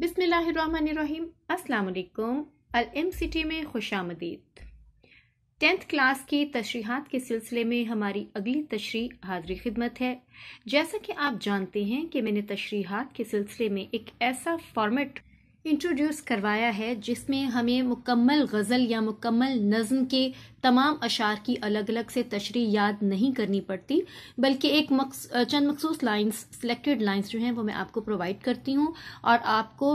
बिसमीम अल्लाम अल सिटी में खुश आमदीद टेंथ क्लास की तशरीहत के सिलसिले में हमारी अगली तशरी हाजरी खिदमत है जैसा कि आप जानते हैं कि मैंने तशरीहत के सिलसिले में एक ऐसा फॉर्मेट इंट्रोड्यूस करवाया है जिसमें हमें मुकम्मल गज़ल या मुकम्मल नज़म के तमाम अशार की अलग अलग से तशरी याद नहीं करनी पड़ती बल्कि एक मकस, चंद मखसूस लाइन्स सिलेक्टेड लाइन्स जो हैं वो मैं आपको प्रोवाइड करती हूँ और आपको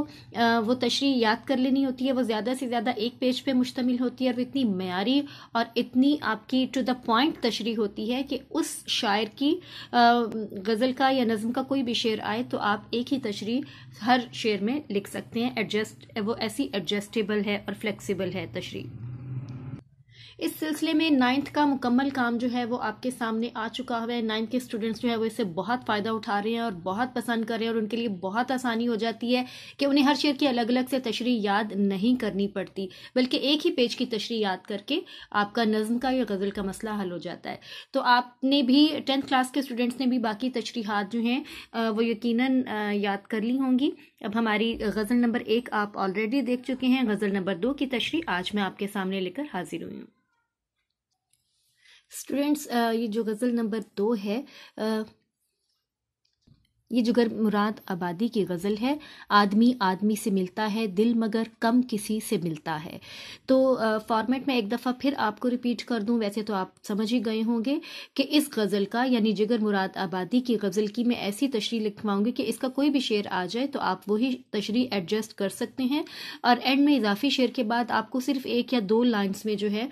वो तशरी याद कर लेनी होती है वो ज़्यादा से ज़्यादा एक पेज पर पे मुश्तमिल होती है और इतनी मैारी और इतनी आपकी टू द पॉइंट तशरी होती है कि उस शायर की गज़ल का या नज़म का कोई भी शेर आए तो आप एक ही तशरी हर शेर में लिख सकते हैं एडजस्ट वो ऐसी एडजस्टेबल है और फ्लेक्सिबल है तशरी इस सिलसिले में नाइन्थ का मुकम्मल काम जो है वो आपके सामने आ चुका हुआ है नाइन्थ के स्टूडेंट्स जो है वो इससे बहुत फ़ायदा उठा रहे हैं और बहुत पसंद कर रहे हैं और उनके लिए बहुत आसानी हो जाती है कि उन्हें हर शेयर की अलग अलग से तशरी याद नहीं करनी पड़ती बल्कि एक ही पेज की तशरी याद करके आपका नज़म का या गज़ल का मसला हल हो जाता है तो आपने भी टेंथ क्लास के स्टूडेंट्स ने भी बाकी तशरीहत जो हैं वो यकीन याद कर ली होंगी अब हमारी गज़ल नंबर एक आप ऑलरेडी देख चुके हैं गज़ल नंबर दो की तशरी आज मैं आपके सामने लेकर हाजिर हुई हूँ स्टूडेंट्स uh, ये जो गज़ल नंबर दो है uh, ये जुगर मुराद आबादी की गज़ल है आदमी आदमी से मिलता है दिल मगर कम किसी से मिलता है तो फॉर्मेट में एक दफ़ा फिर आपको रिपीट कर दूं वैसे तो आप समझ ही गए होंगे कि इस गज़ल का यानी जिगर मुराद आबादी की गज़ल की मैं ऐसी तशरी लिखवाऊंगी कि इसका कोई भी शेर आ जाए तो आप वही तशरी एडजस्ट कर सकते हैं और एंड में इजाफी शेर के बाद आपको सिर्फ एक या दो लाइन्स में जो है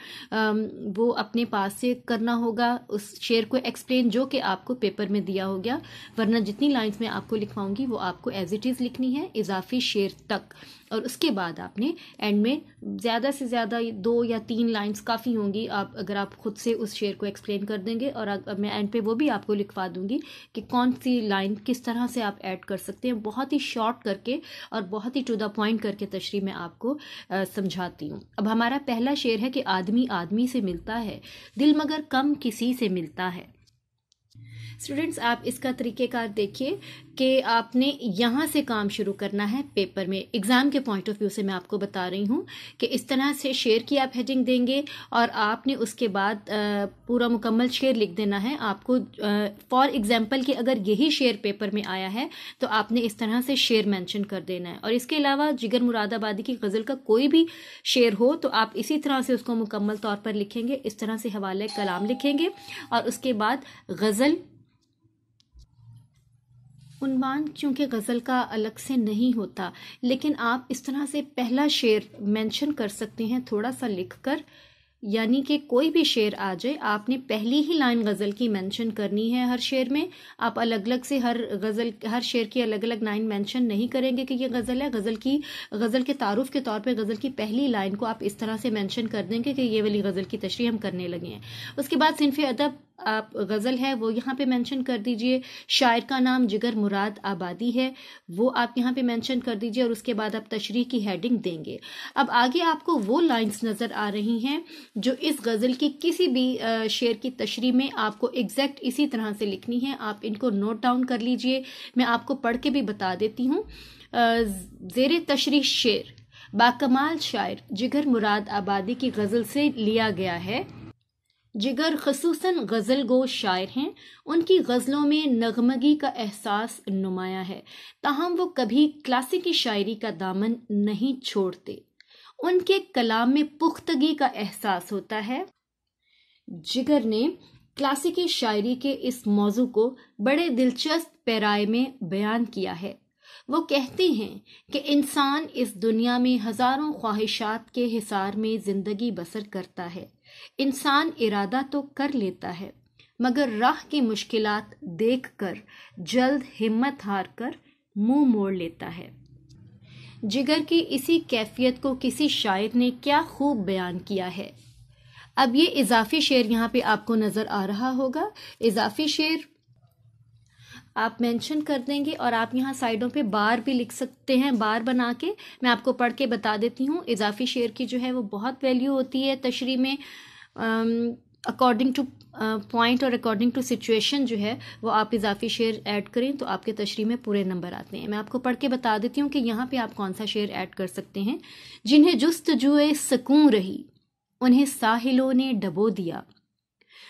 वो अपने पास से करना होगा उस शेर को एक्सप्लेन जो कि आपको पेपर में दिया हो गया वरना जितनी लाइन लाइंस में आपको लिखवाऊंगी वो आपको एज इट इज़ लिखनी है इजाफी शेर तक और उसके बाद आपने एंड में ज़्यादा से ज़्यादा दो या तीन लाइंस काफ़ी होंगी आप अगर आप खुद से उस शेर को एक्सप्लेन कर देंगे और मैं एंड पे वो भी आपको लिखवा दूंगी कि कौन सी लाइन किस तरह से आप ऐड कर सकते हैं बहुत ही शॉर्ट करके और बहुत ही टू द पॉइंट करके तशरी में आपको समझाती हूँ अब हमारा पहला शेर है कि आदमी आदमी से मिलता है दिल मगर कम किसी से मिलता है स्टूडेंट्स आप इसका तरीक़ेकार देखिए कि आपने यहाँ से काम शुरू करना है पेपर में एग्ज़ाम के पॉइंट ऑफ व्यू से मैं आपको बता रही हूँ कि इस तरह से शेयर की आप हेडिंग देंगे और आपने उसके बाद पूरा मुकम्मल शेयर लिख देना है आपको फॉर एग्ज़ाम्पल कि अगर यही शेयर पेपर में आया है तो आपने इस तरह से शेयर मैंशन कर देना है और इसके अलावा जिगर मुरादाबादी की गज़ल का कोई भी शेर हो तो आप इसी तरह से उसको मुकम्मल तौर पर लिखेंगे इस तरह से हवाले कलाम लिखेंगे और उसके बाद गज़ल उनवान क्योंकि गज़ल का अलग से नहीं होता लेकिन आप इस तरह से पहला शेर मेंशन कर सकते हैं थोड़ा सा लिखकर यानी कि कोई भी शेर आ जाए आपने पहली ही लाइन गज़ल की मेंशन करनी है हर शेर में आप अलग अलग से हर गज़ल हर शेर की अलग अलग लाइन मेंशन नहीं करेंगे कि ये गज़ल है गज़ल की गज़ल के तारुफ के तौर पे गज़ल की पहली लाइन को आप इस तरह से मेंशन कर देंगे कि ये वाली गज़ल की तशरी हम करने लगे हैं उसके बाद सिनफ अदब आप गज़ल है वो यहाँ पे मेंशन कर दीजिए शायर का नाम जिगर मुराद आबादी है वो आप यहाँ पे मेंशन कर दीजिए और उसके बाद आप तशरी की हेडिंग देंगे अब आगे आपको वो लाइंस नज़र आ रही हैं जो इस गज़ल की किसी भी शेर की तशरी में आपको एग्जैक्ट इसी तरह से लिखनी है आप इनको नोट डाउन कर लीजिए मैं आपको पढ़ के भी बता देती हूँ जेर तशरी शेर बाकमाल शायर जिगर मुराद आबादी की गज़ल से लिया गया है जिगर खसूस गज़ल गो शायर हैं उनकी गज़लों में नगमगी का एहसास नुमाया है ताहम वो कभी क्लासिकी शायरी का दामन नहीं छोड़ते उनके कलाम में पुख्तगी का एहसास होता है जिगर ने क्लासिकी शायरी के इस मौजू को बड़े दिलचस्प पैराए में बयान किया है वो कहते हैं कि इंसान इस दुनिया में हजारों ख्वाहिशात के हिसार में जिंदगी बसर करता है इंसान इरादा तो कर लेता है मगर राह की मुश्किलात देखकर जल्द हिम्मत हार कर मुंह मोड़ लेता है जिगर की इसी कैफियत को किसी शायर ने क्या खूब बयान किया है अब ये इजाफी शेर यहाँ पे आपको नज़र आ रहा होगा इजाफी शेर आप मेंशन कर देंगे और आप यहाँ साइडों पे बार भी लिख सकते हैं बार बना के मैं आपको पढ़ के बता देती हूँ इजाफी शेर की जो है वो बहुत वैल्यू होती है तशरी में अकॉर्डिंग टू पॉइंट और अकॉर्डिंग टू सिचुएशन जो है वो आप इजाफी शेयर ऐड करें तो आपके तशरी में पूरे नंबर आते हैं मैं आपको पढ़ के बता देती हूँ कि यहाँ पे आप कौन सा शेयर ऐड कर सकते हैं जिन्हें जुस्त जुए सकूँ रही उन्हें साहिलों ने डबो दिया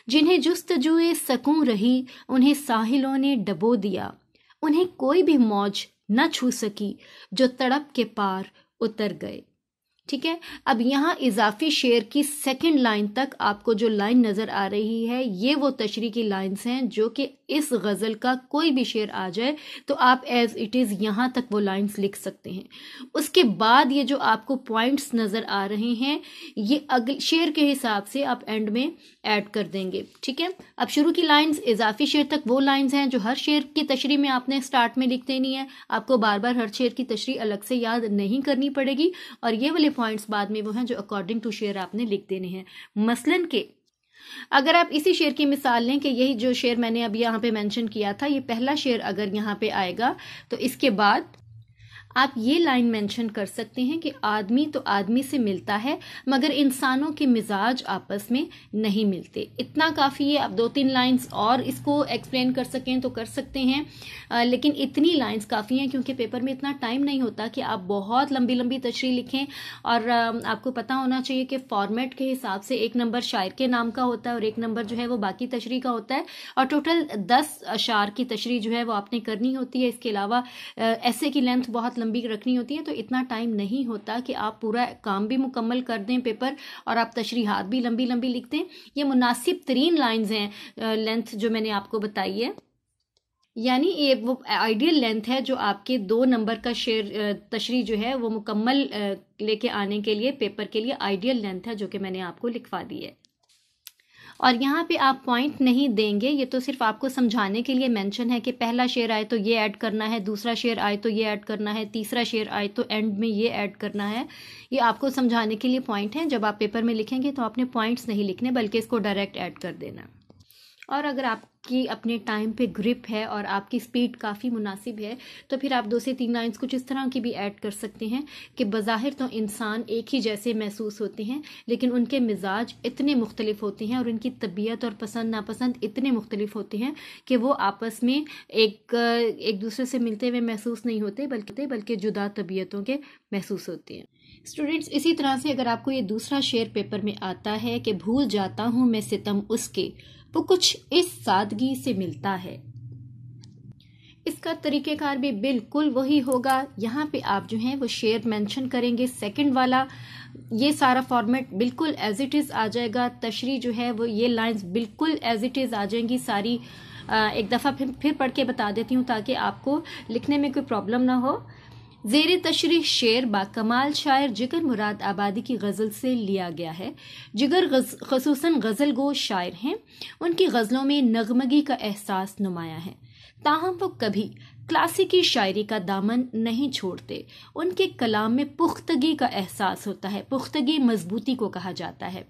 जिन्हें जुस्त जुए सकूँ रही उन्हें साहिलों ने डबो दिया उन्हें कोई भी मौज न छू सकी जो तड़प के पार उतर गए ठीक है अब यहाँ इजाफी शेयर की सेकंड लाइन तक आपको जो लाइन नज़र आ रही है ये वो तशरी की लाइन्स हैं जो कि इस गज़ल का कोई भी शेर आ जाए तो आप एज़ इट इज़ यहाँ तक वो लाइंस लिख सकते हैं उसके बाद ये जो आपको पॉइंट्स नज़र आ रहे हैं ये अगले शेर के हिसाब से आप एंड में ऐड कर देंगे ठीक है अब शुरू की लाइंस इजाफी शेर तक वो लाइंस हैं जो हर शेर की तशरी में आपने स्टार्ट में लिख देनी है आपको बार बार हर शेर की तशरी अलग से याद नहीं करनी पड़ेगी और ये वाले पॉइंट्स बाद में वो हैं जो अकॉर्डिंग टू शेयर आपने लिख देने हैं मसलन के अगर आप इसी शेयर की मिसाल लें कि यही जो शेयर मैंने अभी यहाँ पे मेंशन किया था ये पहला शेयर अगर यहाँ पे आएगा तो इसके बाद आप ये लाइन मेंशन कर सकते हैं कि आदमी तो आदमी से मिलता है मगर इंसानों के मिजाज आपस में नहीं मिलते इतना काफ़ी है आप दो तीन लाइन्स और इसको एक्सप्लेन कर सकें तो कर सकते हैं आ, लेकिन इतनी लाइन्स काफ़ी हैं क्योंकि पेपर में इतना टाइम नहीं होता कि आप बहुत लंबी लंबी तशरी लिखें और आ, आपको पता होना चाहिए कि फॉर्मेट के हिसाब से एक नंबर शायर के नाम का होता है और एक नंबर जो है वो बाकी तशरी का होता है और टोटल दस अशार की तशरी जो है वो आपने करनी होती है इसके अलावा ऐसे की लेंथ बहुत लंबी रखनी होती है तो इतना टाइम नहीं होता कि आप पूरा काम भी मुकम्मल कर दें पेपर और आप तशरीहत भी लंबी लंबी लिख दें ये मुनासिब तरीन लाइन्स हैं लेंथ जो मैंने आपको बताई है यानी ये वो आइडियल लेंथ है जो आपके दो नंबर का शेर तशरी जो है वो मुकम्मल लेके आने के लिए पेपर के लिए आइडियल लेंथ है जो कि मैंने आपको लिखवा दी है और यहाँ पे आप पॉइंट नहीं देंगे ये तो सिर्फ आपको समझाने के लिए मेंशन है कि पहला शेयर आए तो ये ऐड करना है दूसरा शेयर आए तो ये ऐड करना है तीसरा शेयर आए तो एंड में ये ऐड करना है ये आपको समझाने के लिए पॉइंट हैं जब आप पेपर में लिखेंगे तो आपने पॉइंट्स नहीं लिखने बल्कि इसको डायरेक्ट ऐड कर देना और अगर आप आपकी अपने टाइम पे ग्रिप है और आपकी स्पीड काफ़ी मुनासिब है तो फिर आप दो से तीन लाइन्स कुछ इस तरह की भी ऐड कर सकते हैं कि बज़ाहिर तो इंसान एक ही जैसे महसूस होते हैं लेकिन उनके मिजाज इतने मुख्तलिफ होते हैं और उनकी तबीयत और पसंद नापसंद इतने मुख्तलिफ होते हैं कि वो आपस में एक एक दूसरे से मिलते हुए महसूस नहीं होते बल्कि बल्कि जुदा तबीयतों के महसूस होते हैं स्टूडेंट्स इसी तरह से अगर आपको ये दूसरा शेयर पेपर में आता है कि भूल जाता हूं मैं सितम उसके वो कुछ इस सादगी से मिलता है इसका तरीक़ेकार भी बिल्कुल वही होगा यहाँ पे आप जो हैं वो शेयर मेंशन करेंगे सेकंड वाला ये सारा फॉर्मेट बिल्कुल एज इट इज़ आ जाएगा तशरी जो है वो ये लाइंस बिल्कुल एज इट इज़ आ जाएंगी सारी एक दफ़ा फिर फिर पढ़ के बता देती हूँ ताकि आपको लिखने में कोई प्रॉब्लम ना हो जेर तशरी शेर बा कमाल शायर जिगर मुराद आबादी की गज़ल से लिया गया है जिगर खसूस गज़ल गो शायर हैं उनकी गज़लों में नगमगी का एहसास नुमाया है ताहम वो तो कभी क्लासिकी शायरी का दामन नहीं छोड़ते उनके कलाम में पुख्तगी का एहसास होता है पुख्तगी मजबूती को कहा जाता है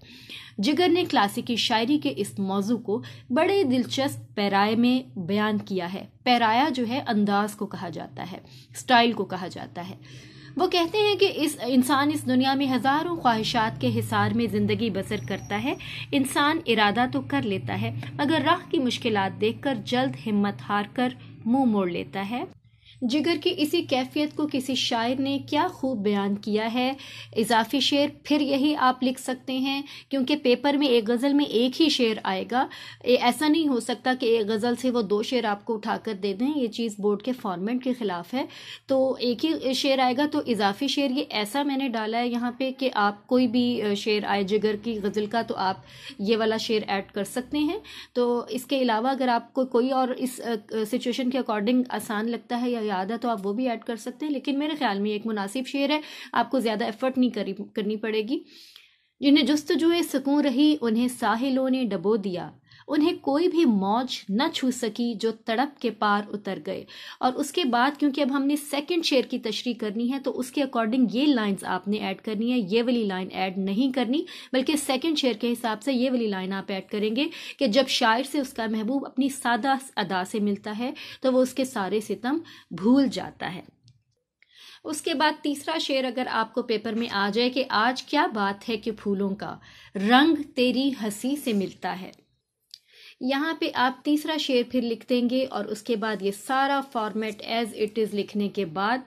जिगर ने क्लासिकी शायरी के इस मौजू को बड़े दिलचस्प पैराए में बयान किया है पैराया जो है अंदाज को कहा जाता है स्टाइल को कहा जाता है वो कहते हैं कि इस इंसान इस दुनिया में हज़ारों ख्वाहिशात के हिसार में ज़िंदगी बसर करता है इंसान इरादा तो कर लेता है मगर राह की मुश्किलात देखकर जल्द हिम्मत हार कर मुंह मोड़ लेता है जिगर की इसी कैफियत को किसी शायर ने क्या खूब बयान किया है इजाफी शेर फिर यही आप लिख सकते हैं क्योंकि पेपर में एक गज़ल में एक ही शेर आएगा ऐसा नहीं हो सकता कि एक गज़ल से वो दो शेर आपको उठाकर दे दें ये चीज़ बोर्ड के फॉर्मेट के ख़िलाफ़ है तो एक ही शेर आएगा तो इजाफी शेर ये ऐसा मैंने डाला है यहाँ पर कि आप कोई भी शेर आए जिगर की गज़ल का तो आप ये वाला शेर ऐड कर सकते हैं तो इसके अलावा अगर आपको कोई और इस सिचुएशन के अकॉर्डिंग आसान लगता है या याद है तो आप वो भी ऐड कर सकते हैं लेकिन मेरे ख्याल में एक मुनासिब शेर है आपको ज़्यादा एफर्ट नहीं करी करनी पड़ेगी जिन्हें जुए सुकून रही उन्हें साहिलों ने डबो दिया उन्हें कोई भी मौज न छू सकी जो तड़प के पार उतर गए और उसके बाद क्योंकि अब हमने सेकेंड शेयर की तशरी करनी है तो उसके अकॉर्डिंग ये लाइंस आपने ऐड करनी है ये वाली लाइन ऐड नहीं करनी बल्कि सेकेंड शेयर के हिसाब से ये वाली लाइन आप ऐड करेंगे कि जब शायर से उसका महबूब अपनी सादा अदा से मिलता है तो वह उसके सारे सितम भूल जाता है उसके बाद तीसरा शेर अगर आपको पेपर में आ जाए कि आज क्या बात है कि फूलों का रंग तेरी हंसी से मिलता है यहाँ पे आप तीसरा शेर फिर लिख देंगे और उसके बाद ये सारा फॉर्मेट एज इट इज़ लिखने के बाद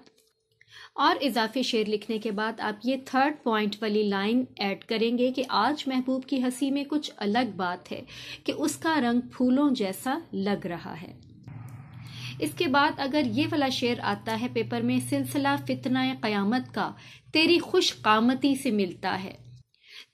और इजाफी शेर लिखने के बाद आप ये थर्ड पॉइंट वाली लाइन ऐड करेंगे कि आज महबूब की हंसी में कुछ अलग बात है कि उसका रंग फूलों जैसा लग रहा है इसके बाद अगर ये वाला शेर आता है पेपर में सिलसिला फितना क़यामत का तेरी खुश कामती से मिलता है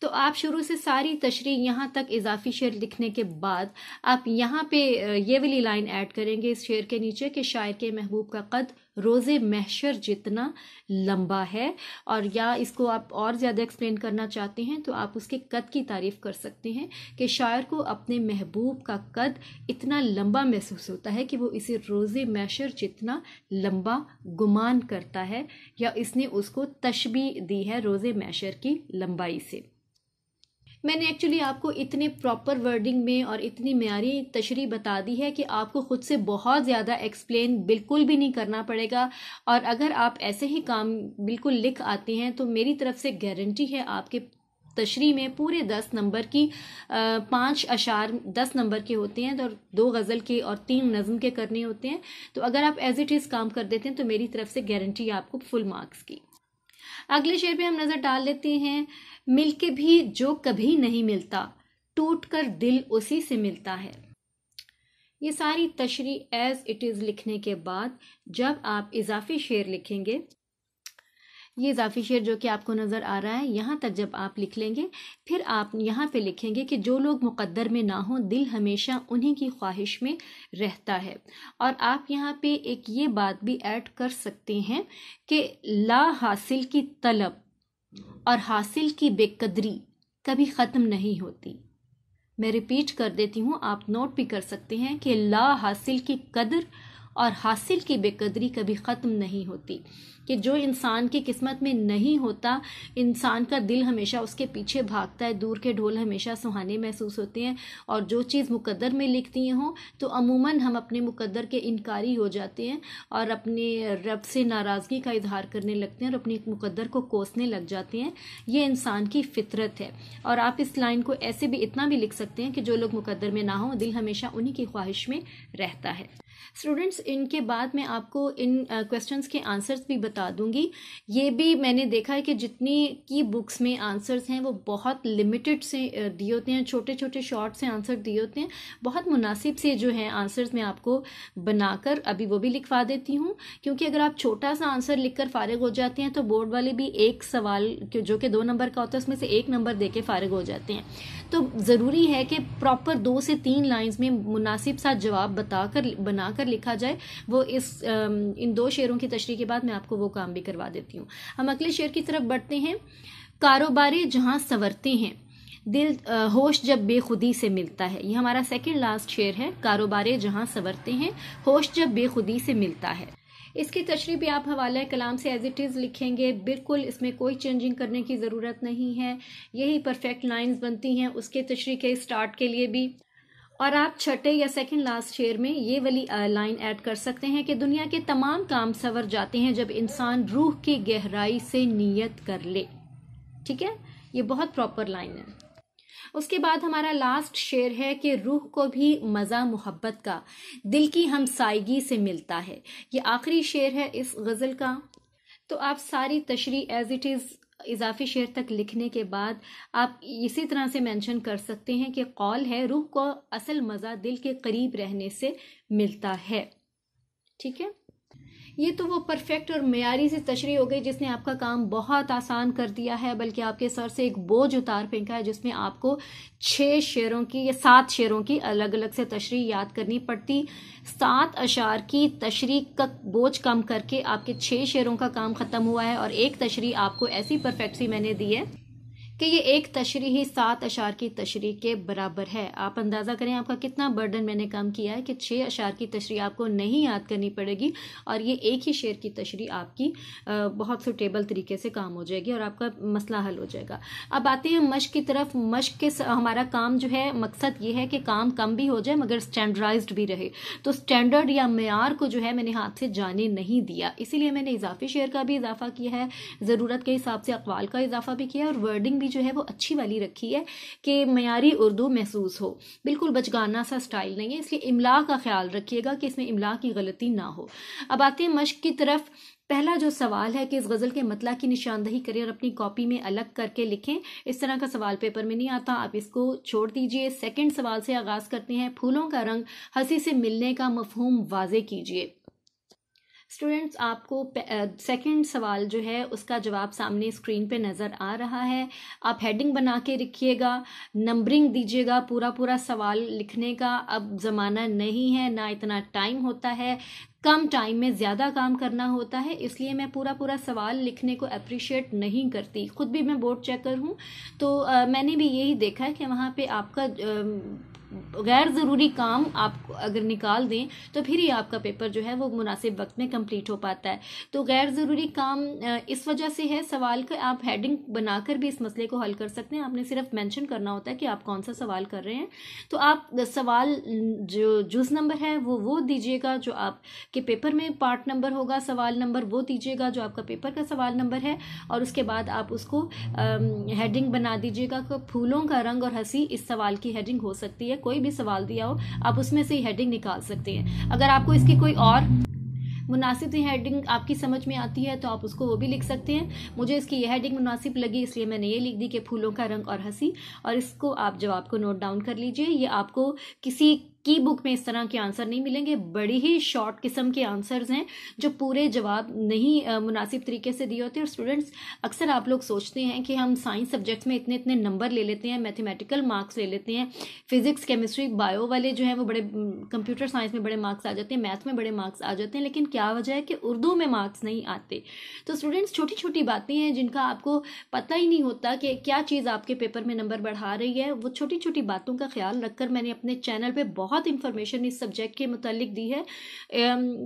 तो आप शुरू से सारी तशरी यहाँ तक इजाफी शेर लिखने के बाद आप यहाँ पे ये वाली लाइन ऐड करेंगे इस शेर के नीचे कि शायर के महबूब का कद रोज़े महशर जितना लंबा है और या इसको आप और ज़्यादा एक्सप्लेन करना चाहते हैं तो आप उसके कद की तारीफ़ कर सकते हैं कि शायर को अपने महबूब का कद इतना लंबा महसूस होता है कि वो इसे रोज़े महशर जितना लंबा गुमान करता है या इसने उसको तशबी दी है रोज़े महशर की लंबाई से मैंने एक्चुअली आपको इतने प्रॉपर वर्डिंग में और इतनी म्यारी तशरी बता दी है कि आपको ख़ुद से बहुत ज़्यादा एक्सप्लेन बिल्कुल भी नहीं करना पड़ेगा और अगर आप ऐसे ही काम बिल्कुल लिख आते हैं तो मेरी तरफ से गारंटी है आपके तशरी में पूरे दस नंबर की पाँच अशार दस नंबर के होते हैं और दो गज़ल के और तीन नज़म के करने होते हैं तो अगर आप एज इट इज़ काम कर देते हैं तो मेरी तरफ से गारंटी आपको फुल मार्क्स की अगले शेर पे हम नज़र डाल लेते हैं मिल के भी जो कभी नहीं मिलता टूट कर दिल उसी से मिलता है ये सारी तशरी एज इट इज़ लिखने के बाद जब आप इजाफी शेर लिखेंगे ये इजाफी शेर जो कि आपको नज़र आ रहा है यहाँ तक जब आप लिख लेंगे फिर आप यहाँ पे लिखेंगे कि जो लोग मुकद्दर में ना हों दिल हमेशा उन्हीं की ख्वाहिश में रहता है और आप यहाँ पे एक ये बात भी ऐड कर सकते हैं कि ला हासिल की तलब और हासिल की बेकदरी कभी ख़त्म नहीं होती मैं रिपीट कर देती हूँ आप नोट भी कर सकते हैं कि ला हासिल की कदर और हासिल की बेकदरी कभी ख़त्म नहीं होती कि जो इंसान की किस्मत में नहीं होता इंसान का दिल हमेशा उसके पीछे भागता है दूर के ढोल हमेशा सुहाने महसूस होते हैं और जो चीज़ मुकद्दर में लिखती हों तो अमूमन हम अपने मुकद्दर के इनकारी हो जाते हैं और अपने रब से नाराज़गी का इजहार करने लगते हैं और अपने मुकद्दर को कोसने लग जाते हैं ये इंसान की फितरत है और आप इस लाइन को ऐसे भी इतना भी लिख सकते हैं कि जो लोग मुकद्दर में ना हों दिल हमेशा उन्हीं की ख्वाहिश में रहता है स्टूडेंट्स इनके बाद मैं आपको इन क्वेश्चंस के आंसर्स भी बता दूंगी ये भी मैंने देखा है कि जितनी की बुक्स में आंसर्स हैं वो बहुत लिमिटेड से दिए होते हैं छोटे छोटे शॉर्ट से आंसर दिए होते हैं बहुत मुनासिब से जो है आंसर्स मैं आपको बनाकर अभी वो भी लिखवा देती हूँ क्योंकि अगर आप छोटा सा आंसर कर फारग हो जाते हैं तो बोर्ड वाले भी एक सवाल जो कि दो नंबर का होता है उसमें से एक नंबर दे के फारग हो जाते हैं तो ज़रूरी है कि प्रॉपर दो से तीन लाइन्स में मुनासिब सा जवाब बताकर बना बनाकर लिखा जाए वो इस इन दो शेरों की तशरी के बाद मैं आपको वो काम भी करवा देती हूँ हम अगले शेर की तरफ बढ़ते हैं कारोबारी जहाँ संवरते हैं दिल होश जब बेखुदी से मिलता है ये हमारा सेकंड लास्ट शेर है कारोबारे जहाँ संवरते हैं होश जब बेखुदी से मिलता है इसकी तशरी भी आप हवाला कलाम से एज इट इज़ लिखेंगे बिल्कुल इसमें कोई चेंजिंग करने की ज़रूरत नहीं है यही परफेक्ट लाइंस बनती हैं उसके तशरी के स्टार्ट के लिए भी और आप छठे या सेकंड लास्ट शेयर में ये वाली लाइन ऐड कर सकते हैं कि दुनिया के तमाम काम सवर जाते हैं जब इंसान रूह की गहराई से नीयत कर ले ठीक है ये बहुत प्रॉपर लाइन है उसके बाद हमारा लास्ट शेर है कि रूह को भी मज़ा मोहब्बत का दिल की हमसाइगी से मिलता है ये आखिरी शेर है इस गज़ल का तो आप सारी तशरी एज इट इज़ इजाफी शेर तक लिखने के बाद आप इसी तरह से मेंशन कर सकते हैं कि कौल है रूह को असल मज़ा दिल के करीब रहने से मिलता है ठीक है ये तो वो परफेक्ट और मैारी सी तशरी हो गई जिसने आपका काम बहुत आसान कर दिया है बल्कि आपके सर से एक बोझ उतार फेंका है जिसमें आपको छः शेरों की या सात शेरों की अलग अलग से तशरी याद करनी पड़ती सात अशार की तशरी का बोझ कम करके आपके छः शेरों का काम ख़त्म हुआ है और एक तशरी आपको ऐसी परफेक्ट सी मैंने दी है कि ये एक तशरी ही सात अशार की तशरी के बराबर है आप अंदाज़ा करें आपका कितना बर्डन मैंने कम किया है कि छः अशार की तशरी आपको नहीं याद करनी पड़ेगी और ये एक ही शेर की तशरी आपकी बहुत सुटेबल तरीके से काम हो जाएगी और आपका मसला हल हो जाएगा अब आते हैं मश्क की तरफ मश्क के हमारा काम जो है मकसद ये है कि काम कम भी हो जाए मगर स्टैंडर्डाइज भी रहे तो स्टैंडर्ड या मैार को जो है मैंने हाथ से जाने नहीं दिया इसीलिए मैंने इजाफी शेयर का भी इजाफा किया है ज़रूरत के हिसाब से अकवाल का इजाफा भी किया और वर्डिंग भी जो है वो अच्छी वाली रखी है कि मैारी उर्दू महसूस हो बिल्कुल बचगाना सा स्टाइल नहीं है इसलिए इमला का ख्याल रखिएगा कि इसमें इमला की गलती ना हो अब आते हैं मश्क की तरफ पहला जो सवाल है कि इस गज़ल के मतला की निशानदही करें और अपनी कॉपी में अलग करके लिखें इस तरह का सवाल पेपर में नहीं आता आप इसको छोड़ दीजिए सेकंड सवाल से आगाज़ करते हैं फूलों का रंग हंसी से मिलने का मफहूम वाजे कीजिए स्टूडेंट्स आपको सेकंड सवाल जो है उसका जवाब सामने स्क्रीन पे नज़र आ रहा है आप हेडिंग बना के रखिएगा नंबरिंग दीजिएगा पूरा पूरा सवाल लिखने का अब ज़माना नहीं है ना इतना टाइम होता है कम टाइम में ज़्यादा काम करना होता है इसलिए मैं पूरा पूरा सवाल लिखने को अप्रिशिएट नहीं करती खुद भी मैं बोर्ड चेकर हूँ तो आ, मैंने भी यही देखा है कि वहाँ पे आपका आ, गैर ज़रूरी काम आप अगर निकाल दें तो फिर ही आपका पेपर जो है वो मुनासिब वक्त में कंप्लीट हो पाता है तो गैर ज़रूरी काम इस वजह से है सवाल का आप हेडिंग बनाकर भी इस मसले को हल कर सकते हैं आपने सिर्फ मेंशन करना होता है कि आप कौन सा सवाल कर रहे हैं तो आप सवाल जो जूस नंबर है वो वो दीजिएगा जो आपके पेपर में पार्ट नंबर होगा सवाल नंबर वो दीजिएगा जो आपका पेपर का सवाल नंबर है और उसके बाद आप उसको हेडिंग बना दीजिएगा फूलों का रंग और हंसी इस सवाल की हेडिंग हो सकती है कोई भी सवाल दिया हो आप उसमें से हेडिंग निकाल सकते हैं अगर आपको इसकी कोई और मुनासिब हेडिंग आपकी समझ में आती है तो आप उसको वो भी लिख सकते हैं मुझे इसकी यह हेडिंग मुनासिब लगी इसलिए मैंने ये लिख दी कि फूलों का रंग और हंसी और इसको आप जवाब को नोट डाउन कर लीजिए ये आपको किसी की बुक में इस तरह के आंसर नहीं मिलेंगे बड़ी ही शॉर्ट किस्म के आंसर्स हैं जो पूरे जवाब नहीं मुनासिब तरीके से दिए होते और स्टूडेंट्स अक्सर आप लोग सोचते हैं कि हम साइंस सब्जेक्ट्स में इतने इतने नंबर ले लेते हैं मैथमेटिकल मार्क्स ले लेते हैं फिजिक्स केमिस्ट्री बायो वाले जो हैं वो बड़े कंप्यूटर साइंस में बड़े मार्क्स आ जाते हैं मैथ में बड़े मार्क्स आ जाते हैं लेकिन क्या वजह है कि उर्दू में मार्क्स नहीं आते तो स्टूडेंट्स छोटी छोटी बातें हैं जिनका आपको पता ही नहीं होता कि क्या चीज़ आपके पेपर में नंबर बढ़ा रही है वो छोटी छोटी बातों का ख्याल रखकर मैंने अपने चैनल पर बहुत बहुत इन्फॉर्मेशन इस सब्जेक्ट के मुतालिक दी है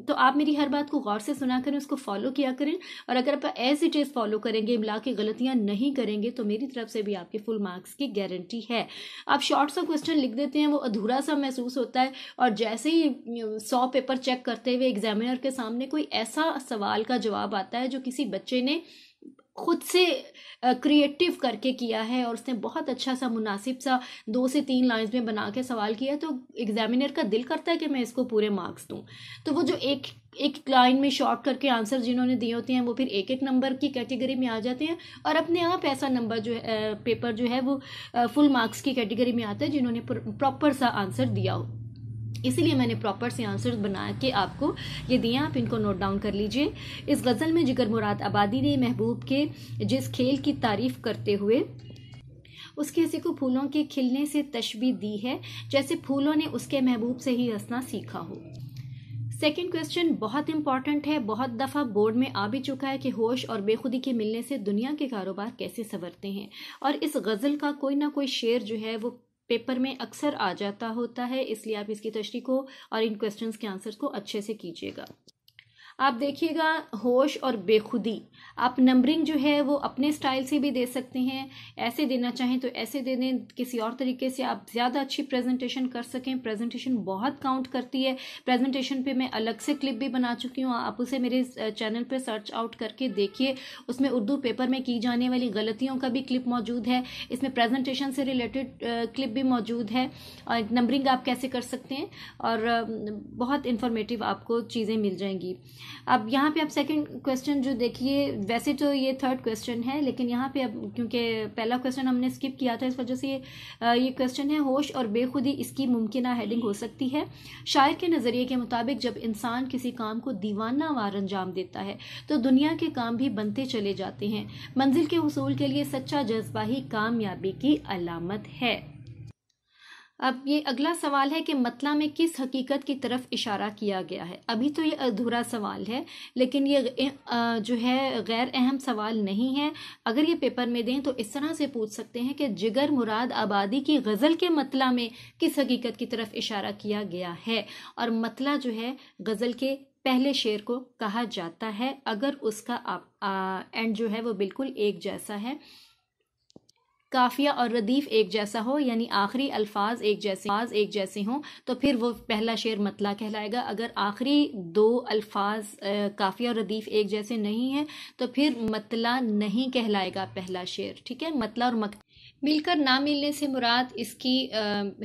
तो आप मेरी हर बात को गौर से सुना करें उसको फॉलो किया करें और अगर आप एज इट इज़ फॉलो करेंगे इमला की गलतियाँ नहीं करेंगे तो मेरी तरफ से भी आपके फुल मार्क्स की गारंटी है आप शॉर्ट सा क्वेश्चन लिख देते हैं वो अधूरा सा महसूस होता है और जैसे ही सौ पेपर चेक करते हुए एग्जामिनर के सामने कोई ऐसा सवाल का जवाब आता है जो किसी बच्चे ने खुद से क्रिएटिव करके किया है और उसने बहुत अच्छा सा मुनासिब सा दो से तीन लाइंस में बना के सवाल किया तो एग्जामिनर का दिल करता है कि मैं इसको पूरे मार्क्स दूँ तो वो जो एक एक लाइन में शॉर्ट करके आंसर जिन्होंने दिए होते हैं वो फिर एक एक नंबर की कैटेगरी में आ जाते हैं और अपने आप ऐसा नंबर जो है पेपर जो है वो फुल मार्क्स की कैटेगरी में आता है जिन्होंने प्रॉपर सा आंसर दिया हो इसीलिए मैंने प्रॉपर से आंसर बना के आपको ये दिया आप इनको नोट डाउन कर लीजिए इस गज़ल में जिगर मुराद आबादी ने महबूब के जिस खेल की तारीफ़ करते हुए उसके हंसी को फूलों के खिलने से तशबी दी है जैसे फूलों ने उसके महबूब से ही हंसना सीखा हो सेकेंड क्वेश्चन बहुत इंपॉर्टेंट है बहुत दफ़ा बोर्ड में आ भी चुका है कि होश और बेखुदी के मिलने से दुनिया के कारोबार कैसे संवरते हैं और इस गज़ल का कोई ना कोई शेर जो है वो पेपर में अक्सर आ जाता होता है इसलिए आप इसकी तशरी को और इन क्वेश्चंस के आंसर्स को अच्छे से कीजिएगा आप देखिएगा होश और बेखुदी आप नंबरिंग जो है वो अपने स्टाइल से भी दे सकते हैं ऐसे देना चाहें तो ऐसे दे दें किसी और तरीके से आप ज़्यादा अच्छी प्रेजेंटेशन कर सकें प्रेजेंटेशन बहुत काउंट करती है प्रेजेंटेशन पे मैं अलग से क्लिप भी बना चुकी हूँ आप उसे मेरे चैनल पर सर्च आउट करके देखिए उसमें उर्दू पेपर में की जाने वाली गलतियों का भी क्लिप मौजूद है इसमें प्रेजेंटेशन से रिलेटेड क्लिप भी मौजूद है और नंबरिंग आप कैसे कर सकते हैं और बहुत इन्फॉर्मेटिव आपको चीज़ें मिल जाएंगी अब यहाँ पे आप सेकंड क्वेश्चन जो देखिए वैसे तो ये थर्ड क्वेश्चन है लेकिन यहाँ पे अब क्योंकि पहला क्वेश्चन हमने स्किप किया था इस वजह से ये ये क्वेश्चन है होश और बेखुदी इसकी मुमकिन हेडिंग हो सकती है शायर के नज़रिए के मुताबिक जब इंसान किसी काम को दीवाना वार अंजाम देता है तो दुनिया के काम भी बनते चले जाते हैं मंजिल के हसूल के लिए सच्चा जज्बा ही कामयाबी की अलामत है अब ये अगला सवाल है कि मतला में किस हकीकत की तरफ इशारा किया गया है अभी तो ये अधूरा सवाल है लेकिन ये जो है गैर अहम सवाल नहीं है अगर ये पेपर में दें तो इस तरह से पूछ सकते हैं कि जिगर मुराद आबादी की गज़ल के मतला में किस हकीकत की तरफ इशारा किया गया है और मतला जो है गज़ल के पहले शेर को कहा जाता है अगर उसका आप एंड जो है वो बिल्कुल एक जैसा है काफिया और रदीफ एक जैसा हो यानी आखिरी अल्फाज एक जैसे अल्फाज एक जैसे हों तो फिर वो पहला शेर मतला कहलाएगा अगर आखिरी दो अल्फाज काफिया और रदीफ एक जैसे नहीं हैं तो फिर मतला नहीं कहलाएगा पहला शेर ठीक है मतला और मक मिलकर ना मिलने से मुराद इसकी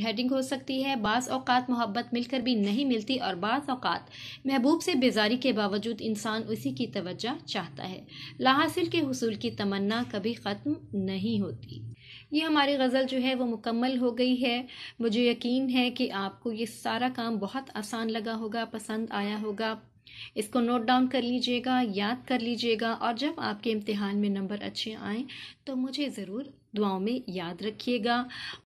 हेडिंग हो सकती है बास अवकात मोहब्बत मिलकर भी नहीं मिलती और बास औकात महबूब से बेजारी के बावजूद इंसान उसी की तवज्जा चाहता है लाहासिल के हसूल की तमन्ना कभी ख़त्म नहीं होती ये हमारी गज़ल जो है वो मुकम्मल हो गई है मुझे यकीन है कि आपको ये सारा काम बहुत आसान लगा होगा पसंद आया होगा इसको नोट डाउन कर लीजिएगा याद कर लीजिएगा और जब आपके इम्तिहान में नंबर अच्छे आएँ तो मुझे ज़रूर दुआओं में याद रखिएगा